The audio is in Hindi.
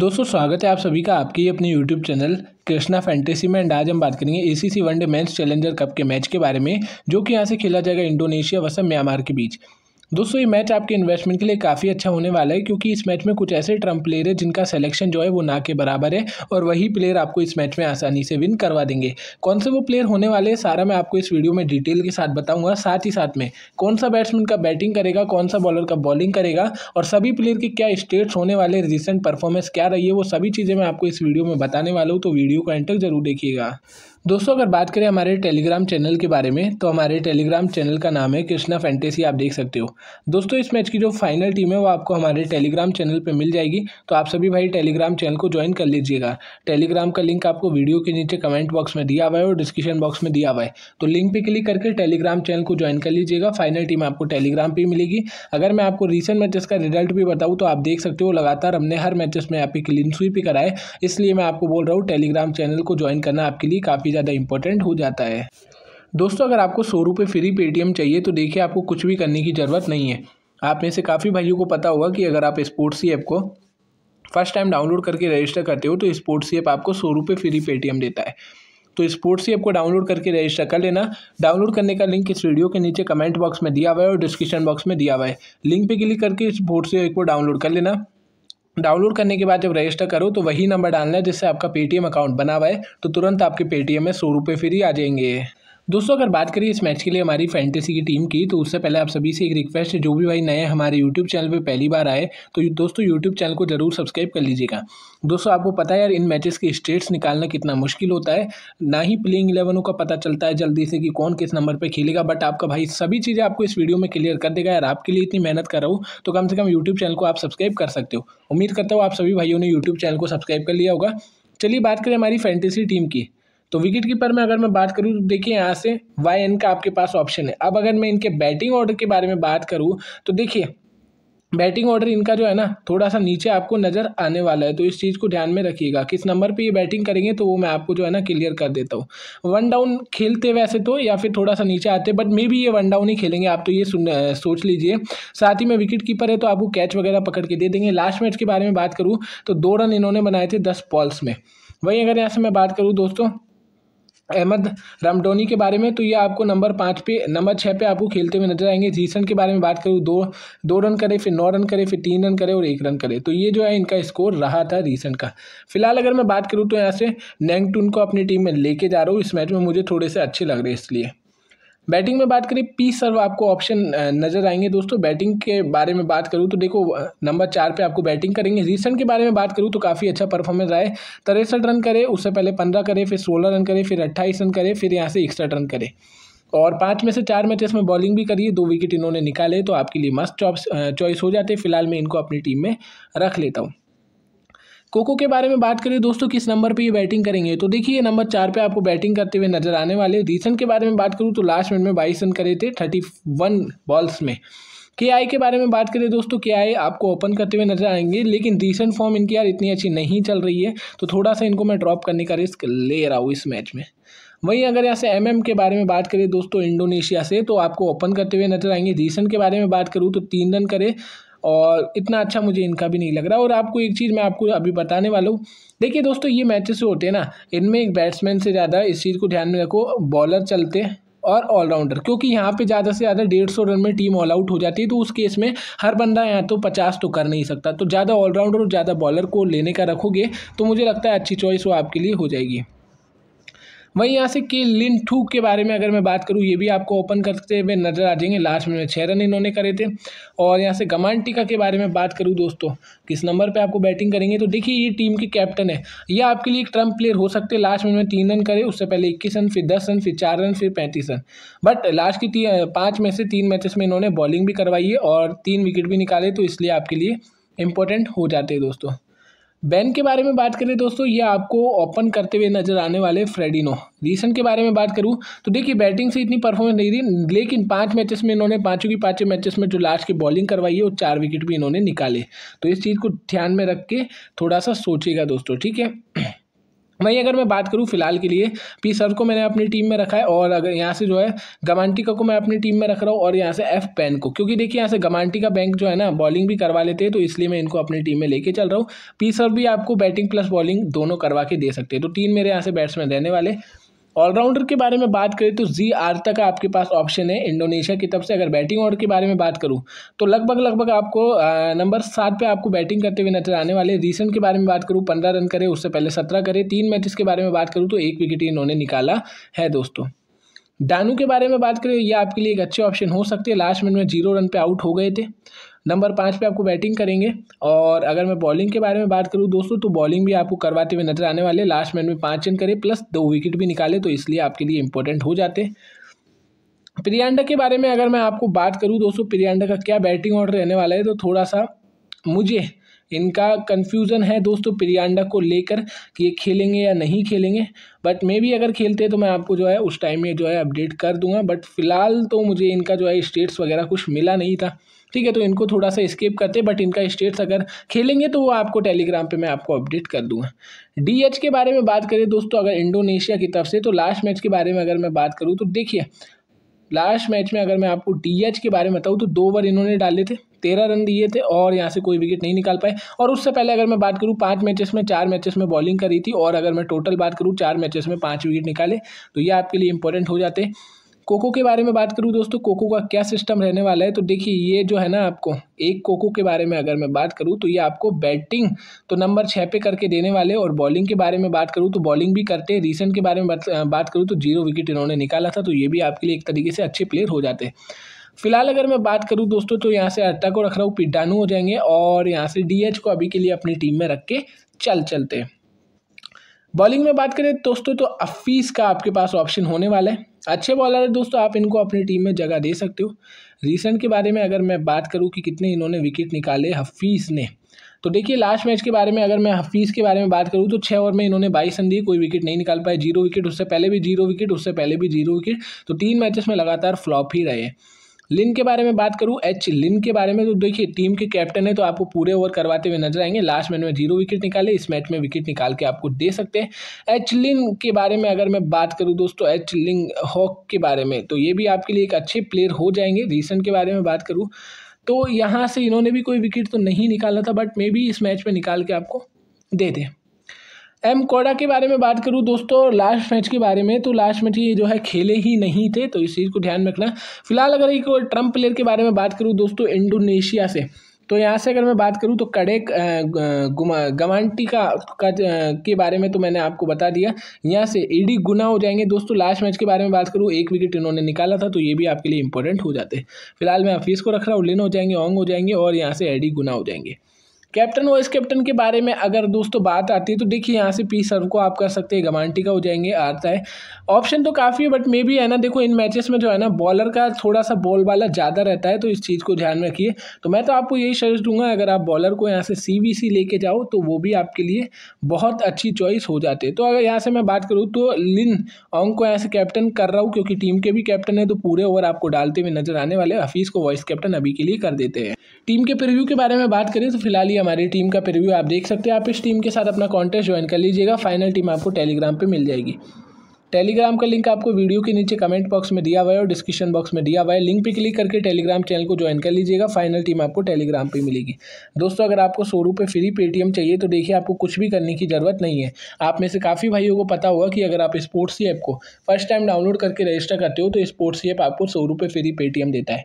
दोस्तों स्वागत है आप सभी का आपके अपने यूट्यूब चैनल कृष्णा फैंटेसी में एंड आज हम बात करेंगे ACC one day men's challenger cup के मैच के बारे में जो कि यहाँ से खेला जाएगा इंडोनेशिया वसम म्यांमार के बीच दोस्तों ये मैच आपके इन्वेस्टमेंट के लिए काफ़ी अच्छा होने वाला है क्योंकि इस मैच में कुछ ऐसे ट्रम्प प्लेयर है जिनका सिलेक्शन जो है वो ना के बराबर है और वही प्लेयर आपको इस मैच में आसानी से विन करवा देंगे कौन से वो प्लेयर होने वाले हैं सारा मैं आपको इस वीडियो में डिटेल के साथ बताऊंगा साथ ही साथ में कौन सा बैट्समैन का बैटिंग करेगा कौन सा बॉलर का बॉलिंग करेगा और सभी प्लेयर के क्या स्टेट्स होने वाले रिसेंट परफॉर्मेंस क्या रही है वो सभी चीज़ें मैं आपको इस वीडियो में बताने वाला हूँ तो वीडियो को एंटर जरूर देखिएगा दोस्तों अगर बात करें हमारे टेलीग्राम चैनल के बारे में तो हमारे टेलीग्राम चैनल का नाम है कृष्णा फैंटेसी आप देख सकते हो दोस्तों इस मैच की जो फाइनल टीम है वो आपको हमारे टेलीग्राम चैनल पे मिल जाएगी तो आप सभी भाई टेलीग्राम चैनल को ज्वाइन कर लीजिएगा टेलीग्राम का लिंक आपको वीडियो के नीचे कमेंट बॉक्स में दिया हुआ है और डिस्क्रिप्शन बॉक्स में दिया हुआ है तो लिंक पर क्लिक करके टेलीग्राम चैनल को ज्वाइन कर लीजिएगा फाइनल टीम आपको टेलीग्राम पर मिलेगी अगर मैं आपको रिसेंट मैचेस का रिजल्ट भी बताऊँ तो आप देख सकते हो लगातार हमने हर मैचेस में यहाँ पे क्लीन स्वीप ही कराए इसलिए मैं आपको बोल रहा हूँ टेलीग्राम चैनल को ज्वाइन करना आपके लिए काफ़ी ज़्यादा इंपॉर्टेंट हो जाता है दोस्तों अगर आपको सौ रुपये फ्री पेटीएम चाहिए तो देखिए आपको कुछ भी करने की ज़रूरत नहीं है आप में से काफ़ी भाइयों को पता होगा कि अगर आप स्पोर्ट्स ऐप को फर्स्ट टाइम डाउनलोड करके रजिस्टर करते हो तो स्पोर्ट्स ऐप आपको सौ रुपये फ्री पेटीएम देता है तो स्पोर्ट्स ऐप को डाउनलोड करके रजिस्टर कर लेना डाउनलोड करने का लिंक इस वीडियो के नीचे कमेंट बॉक्स में दिया हुआ है और डिस्क्रिप्शन बॉक्स में दिया हुआ है लिंक पे क्लिक करके स्पोर्ट्स ऐप को डाउनलोड कर लेना डाउनलोड करने के बाद जब रजिस्टर करो तो वही नंबर डालना है जिससे आपका पेटीएम अकाउंट बना हुआ है तो तुरंत आपके पेटीएम में सौ रुपये फ्री आ जाएंगे दोस्तों अगर बात करें इस मैच के लिए हमारी फैंटेसी की टीम की तो उससे पहले आप सभी से एक रिक्वेस्ट है जो भी भाई नए हमारे यूट्यूब चैनल पर पहली बार आए तो दोस्तों यूट्यूब चैनल को जरूर सब्सक्राइब कर लीजिएगा दोस्तों आपको पता है यार इन मैचेस के स्टेट्स निकालना कितना मुश्किल होता है ना ही प्लेइंग इलेवनों का पता चलता है जल्दी से कि कौन किस नंबर पर खेलेगा बट आपका भाई सभी चीज़ें आपको इस वीडियो में क्लियर कर देगा यार आपके लिए इतनी मेहनत कर रहा हूँ तो कम से कम यूट्यूब चैनल को आप सब्सक्राइब कर सकते हो उम्मीद करता हूँ आप सभी भाइयों ने यूट्यूब चैनल को सब्सक्राइब कर लिया होगा चलिए बात करें हमारी फैंटेसी टीम की तो विकेट कीपर में अगर मैं बात करूँ तो देखिए यहाँ से वाई एन का आपके पास ऑप्शन है अब अगर मैं इनके बैटिंग ऑर्डर के बारे में बात करूँ तो देखिए बैटिंग ऑर्डर इनका जो है ना थोड़ा सा नीचे आपको नज़र आने वाला है तो इस चीज़ को ध्यान में रखिएगा किस नंबर पे ये बैटिंग करेंगे तो वो मैं आपको जो है ना क्लियर कर देता हूँ वन डाउन खेलते वैसे तो या फिर थोड़ा सा नीचे आते बट मे भी ये वन डाउन ही खेलेंगे आप तो ये सुन सोच लीजिए साथ ही में विकेट कीपर है तो आपको कैच वगैरह पकड़ के दे देंगे लास्ट मैच के बारे में बात करूँ तो दो रन इन्होंने बनाए थे दस बॉल्स में वहीं अगर यहाँ से मैं बात करूँ दोस्तों अहमद रामडोनी के बारे में तो ये आपको नंबर पाँच पे नंबर छः पे आपको खेलते हुए नजर आएंगे जीसन के बारे में बात करूँ दो दो रन करे फिर नौ रन करे फिर तीन रन करे और एक रन करे तो ये जो है इनका स्कोर रहा था रिसेंट का फिलहाल अगर मैं बात करूँ तो यहाँ से नैंगटून को अपनी टीम में लेके जा रहा हूँ इस मैच में मुझे थोड़े से अच्छे लग रहे इसलिए बैटिंग में बात करें पी सर्व आपको ऑप्शन नज़र आएंगे दोस्तों बैटिंग के बारे में बात करूँ तो देखो नंबर चार पे आपको बैटिंग करेंगे रिसेंट के बारे में बात करूँ तो काफ़ी अच्छा परफॉर्मेंस रहा है तिरसठ रन करे उससे पहले पंद्रह करे फिर सोलह रन करे फिर अट्ठाईस रन करे फिर यहाँ से इकसठ रन करे और पाँच में से चार मैचेस में बॉलिंग भी करिए दो विकेट इन्होंने निकाले तो आपके लिए मस्त चॉइस हो जाते फिलहाल मैं इनको अपनी टीम में रख लेता हूँ कोको के बारे में बात करें दोस्तों किस नंबर पे ये बैटिंग करेंगे तो देखिए नंबर चार पे आपको बैटिंग करते हुए नजर आने वाले रीसेंट के बारे में बात करूँ तो लास्ट मिनट में बाईस रन करे थे थर्टी वन बॉल्स में के आई के बारे में बात करें दोस्तों के आई आपको ओपन करते हुए नजर आएंगे लेकिन रिसेंट फॉर्म इनकी यार इतनी अच्छी नहीं चल रही है तो थोड़ा सा इनको मैं ड्रॉप करने का रिस्क ले रहा हूँ इस मैच में वहीं अगर यहाँ से एम एम के बारे में बात करें दोस्तों इंडोनेशिया से तो आपको ओपन करते हुए नजर आएंगे रीसेंट के बारे में बात करूँ तो तीन रन करे और इतना अच्छा मुझे इनका भी नहीं लग रहा और आपको एक चीज़ मैं आपको अभी बताने वाला हूँ देखिए दोस्तों ये मैचेस होते हैं ना इनमें एक बैट्समैन से ज़्यादा इस चीज़ को ध्यान में रखो बॉलर चलते हैं और ऑलराउंडर क्योंकि यहाँ पे ज़्यादा से ज़्यादा डेढ़ सौ रन में टीम ऑल आउट हो जाती है तो उस केस में हर बंदा यहाँ तो पचास तो कर नहीं सकता तो ज़्यादा ऑलराउंडर और ज़्यादा बॉलर को लेने का रखोगे तो मुझे लगता है अच्छी चॉइस वो आपके लिए हो जाएगी वहीं यहाँ से के लिन ठू के बारे में अगर मैं बात करूँ ये भी आपको ओपन करते हुए नजर आ जाएंगे लास्ट में छः रन इन्होंने करे थे और यहाँ से गमान टीका के बारे में बात करूँ दोस्तों किस नंबर पर आपको बैटिंग करेंगे तो देखिए ये टीम के कैप्टन है ये आपके लिए एक ट्रम्प प्लेयर हो सकते हैं लास्ट में तीन रन करे उससे पहले इक्कीस रन फिर दस रन फिर चार रन फिर पैंतीस रन बट लास्ट की पाँच में से तीन मैचेस में इन्होंने बॉलिंग भी करवाई है और तीन विकेट भी निकाले तो इसलिए आपके लिए इम्पोर्टेंट हो जाते हैं दोस्तों बैन के बारे में बात करें दोस्तों ये आपको ओपन करते हुए नजर आने वाले फ्रेडिनो रीसेंट के बारे में बात करूँ तो देखिए बैटिंग से इतनी परफॉर्मेंस नहीं दी लेकिन पांच मैचेस में इन्होंने पांचों की पांचों मैचेस में जो लास्ट की बॉलिंग करवाई है वो चार विकेट भी इन्होंने निकाले तो इस चीज़ को ध्यान में रख के थोड़ा सा सोचेगा दोस्तों ठीक है वहीं अगर मैं बात करूँ फिलहाल के लिए पी सर्व को मैंने अपनी टीम में रखा है और अगर यहाँ से जो है गमांटिका को मैं अपनी टीम में रख रहा हूँ और यहाँ से एफ पेन को क्योंकि देखिए यहाँ से गमांटिका बैंक जो है ना बॉलिंग भी करवा लेते हैं तो इसलिए मैं इनको अपनी टीम में लेके चल रहा हूँ पी सर्व भी आपको बैटिंग प्लस बॉलिंग दोनों करवा के दे सकते हैं तो तीन मेरे यहाँ से बैट्समैन रहने वाले ऑलराउंडर के बारे में बात करें तो जी आर तक आपके पास ऑप्शन है इंडोनेशिया की तरफ से अगर बैटिंग ऑर्डर के बारे में बात करूं तो लगभग लगभग आपको नंबर सात पे आपको बैटिंग करते हुए नजर आने वाले रिसेंट के बारे में बात करूं पंद्रह रन करे उससे पहले सत्रह करे तीन मैचेस के बारे में बात करूँ तो एक विकेट इन्होंने निकाला है दोस्तों डानू के बारे में बात करें ये आपके लिए एक अच्छे ऑप्शन हो सकते हैं लास्ट मिनट में जीरो रन पे आउट हो गए थे नंबर पाँच पे आपको बैटिंग करेंगे और अगर मैं बॉलिंग के बारे में बात करूँ दोस्तों तो बॉलिंग भी आपको करवाते हुए नजर आने वाले लास्ट मैन में पाँच रन करें प्लस दो विकेट भी निकाले तो इसलिए आपके लिए इंपॉर्टेंट हो जाते प्रियांडा के बारे में अगर मैं आपको बात करूँ दोस्तों प्रियांडा का क्या बैटिंग ऑर्डर रहने वाला है तो थोड़ा सा मुझे इनका कन्फ्यूज़न है दोस्तों प्रियांडा को लेकर कि ये खेलेंगे या नहीं खेलेंगे बट मे भी अगर खेलते तो मैं आपको जो है उस टाइम में जो है अपडेट कर दूंगा बट फिलहाल तो मुझे इनका जो है स्टेट्स वगैरह कुछ मिला नहीं था ठीक है तो इनको थोड़ा सा स्केप करते बट इनका स्टेट्स अगर खेलेंगे तो वो आपको टेलीग्राम पे मैं आपको अपडेट कर दूंगा डीएच के बारे में बात करें दोस्तों अगर इंडोनेशिया की तरफ से तो लास्ट मैच के बारे में अगर मैं बात करूँ तो देखिए लास्ट मैच में अगर मैं आपको डीएच के बारे में बताऊँ तो दो ओवर इन्होंने डाले थे तेरह रन दिए थे और यहाँ से कोई विकेट नहीं निकाल पाए और उससे पहले अगर मैं बात करूँ पाँच मैचेस में चार मैचेस में बॉलिंग करी थी और अगर मैं टोटल बात करूँ चार मैचेस में पाँच विकेट निकाले तो ये आपके लिए इंपॉर्टेंट हो जाते कोको के बारे में बात करूँ दोस्तों कोको का क्या सिस्टम रहने वाला है तो देखिए ये जो है ना आपको एक कोको के बारे में अगर मैं बात करूँ तो ये आपको बैटिंग तो नंबर छः पे करके देने वाले और बॉलिंग के बारे में बात करूँ तो बॉलिंग भी करते हैं रिसेंट के बारे में बात, बात करूँ तो जीरो विकेट इन्होंने निकाला था तो ये भी आपके लिए एक तरीके से अच्छे प्लेयर हो जाते हैं फिलहाल अगर मैं बात करूँ दोस्तों तो यहाँ से अट्टा को रख रहा हूँ पिडानू हो जाएंगे और यहाँ से डी को अभी के लिए अपनी टीम में रख के चल चलते हैं बॉलिंग में बात करें दोस्तों तो अफीस का आपके पास ऑप्शन होने वाला है अच्छे बॉलर है दोस्तों आप इनको अपनी टीम में जगह दे सकते हो रिसेंट के बारे में अगर मैं बात करूं कि कितने इन्होंने विकेट निकाले हफीज़ ने तो देखिए लास्ट मैच के बारे में अगर मैं हफीज़ के बारे में बात करूं तो छः ओवर में इन्होंने बाईस रन दिए कोई विकेट नहीं निकाल पाए जीरो विकेट उससे पहले भी जीरो विकेट उससे पहले भी जीरो विकेट तो तीन मैचेस में लगातार फ्लॉप ही रहे लिन के बारे में बात करूँ एच लिन के बारे में तो देखिए टीम के कैप्टन है तो आपको पूरे ओवर करवाते हुए नजर आएंगे लास्ट मैच में जीरो विकेट निकाले इस मैच में विकेट निकाल के आपको दे सकते हैं एच लिन के बारे में अगर मैं बात करूँ दोस्तों एच लिंग हॉक के बारे में तो ये भी आपके लिए एक अच्छे प्लेयर हो जाएंगे रीसेंट के बारे में बात करूँ तो यहाँ से इन्होंने भी कोई विकेट तो नहीं निकाला था बट मे बी इस मैच में निकाल के आपको दे दें एम कोडा के बारे में बात करूँ दोस्तों लास्ट मैच के बारे में तो लास्ट मैच ये जो है खेले ही नहीं थे तो इस चीज़ को ध्यान में रखना फिलहाल अगर एक और प्लेयर के बारे में बात करूँ दोस्तों इंडोनेशिया से तो यहाँ से अगर मैं बात करूँ तो कड़े गवान्टी का, का के बारे में तो मैंने आपको बता दिया यहाँ से ईडी गुना हो जाएंगे दोस्तों लास्ट मैच के बारे में बात करूँ एक विकेट इन्होंने निकाला था तो ये भी आपके लिए इंपॉर्टेंट हो जाते फिलहाल मैं हफीज़ को रख रहा हूँ लिन हो जाएंगे ऑंग हो जाएंगे और यहाँ से एडी गुना हो जाएंगे कैप्टन वाइस कैप्टन के बारे में अगर दोस्तों बात आती है तो देखिए यहाँ से पी सर्व को आप कर सकते हैं गमांटी का हो जाएंगे आता है ऑप्शन तो काफ़ी है बट मे भी है ना देखो इन मैचेस में जो है ना बॉलर का थोड़ा सा बॉल वाला ज़्यादा रहता है तो इस चीज़ को ध्यान रखिए तो मैं तो आपको यही सजेस्ट दूंगा अगर आप बॉलर को यहाँ से सी लेके जाओ तो वो भी आपके लिए बहुत अच्छी चॉइस हो जाती है तो अगर यहाँ से मैं बात करूँ तो लिन ऑंग को यहाँ से कैप्टन कर रहा हूँ क्योंकि टीम के भी कैप्टन है तो पूरे ओवर आपको डालते हुए नजर आने वाले हफीज़ को वाइस कैप्टन अभी के लिए कर देते हैं टीम के प्रिव्यू के बारे में बात करें तो फिलहाल ये हमारी टीम का प्रिव्यू आप देख सकते हैं आप इस टीम के साथ अपना कॉन्टेस्ट ज्वाइन कर लीजिएगा फाइनल टीम आपको टेलीग्राम पर मिल जाएगी टेलीग्राम का लिंक आपको वीडियो के नीचे कमेंट बॉक्स में दिया हुआ है और डिस्क्रिप्शन बॉक्स में दिया हुआ है लिंक पे क्लिक करके टेलीग्राम चैनल को ज्वाइन कर लीजिएगा फाइनल टीम आपको टेलीग्राम पे मिलेगी दोस्तों अगर आपको सौ रुपये फ्री पेटीएम चाहिए तो देखिए आपको कुछ भी करने की ज़रूरत नहीं है आप में से काफ़ी भाइयों को पता होगा कि अगर आप स्पोर्ट्स ऐप को फर्स्ट टाइम डाउनलोड करके रजिस्टर करते हो तो स्पोर्ट्स ऐप आपको सौ रुपये फ्री पेटीएम देता है